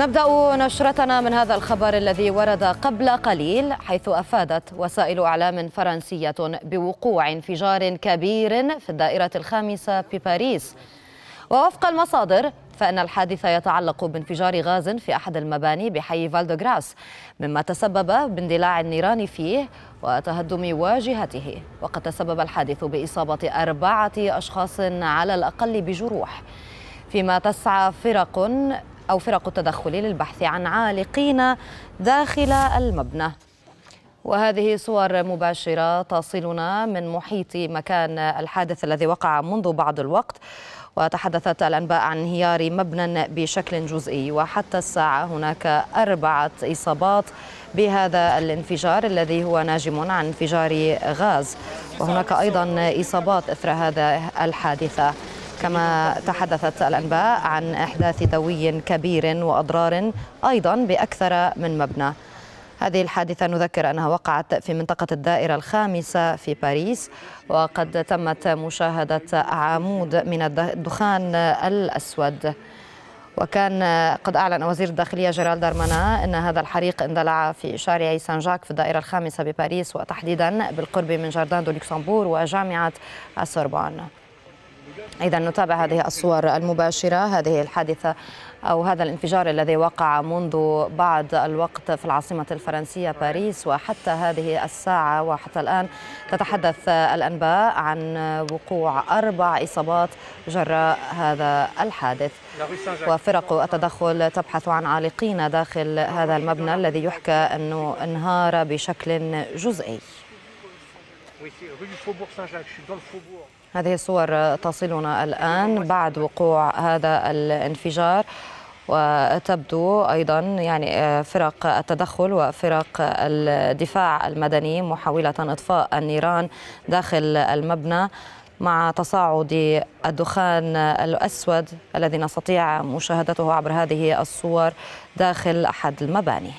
نبدأ نشرتنا من هذا الخبر الذي ورد قبل قليل حيث أفادت وسائل أعلام فرنسية بوقوع انفجار كبير في الدائرة الخامسة بباريس ووفق المصادر فإن الحادث يتعلق بانفجار غاز في أحد المباني بحي فالدوغراس مما تسبب باندلاع النيران فيه وتهدم واجهته وقد تسبب الحادث بإصابة أربعة أشخاص على الأقل بجروح فيما تسعى فرق أو فرق التدخل للبحث عن عالقين داخل المبنى وهذه صور مباشرة تصلنا من محيط مكان الحادث الذي وقع منذ بعض الوقت وتحدثت الأنباء عن انهيار مبنى بشكل جزئي وحتى الساعة هناك أربعة إصابات بهذا الانفجار الذي هو ناجم عن انفجار غاز وهناك أيضا إصابات إثر هذا الحادثة كما تحدثت الأنباء عن إحداث دوي كبير وأضرار أيضا بأكثر من مبنى هذه الحادثة نذكر أنها وقعت في منطقة الدائرة الخامسة في باريس وقد تمت مشاهدة عمود من الدخان الأسود وكان قد أعلن وزير الداخلية جيرالد دارمانا أن هذا الحريق اندلع في شارع سان جاك في الدائرة الخامسة بباريس وتحديدا بالقرب من جاردان دو لوكسمبور وجامعة السوربون إذا نتابع هذه الصور المباشرة هذه الحادثة أو هذا الانفجار الذي وقع منذ بعض الوقت في العاصمة الفرنسية باريس وحتى هذه الساعة وحتى الآن تتحدث الأنباء عن وقوع أربع إصابات جراء هذا الحادث وفرق التدخل تبحث عن عالقين داخل هذا المبنى الذي يحكى أنه انهار بشكل جزئي هذه الصور تصلنا الآن بعد وقوع هذا الانفجار وتبدو أيضا يعني آه، فرق التدخل وفرق الدفاع المدني محاولة إطفاء النيران داخل المبنى مع تصاعد الدخان الأسود الذي نستطيع مشاهدته عبر هذه الصور داخل أحد المباني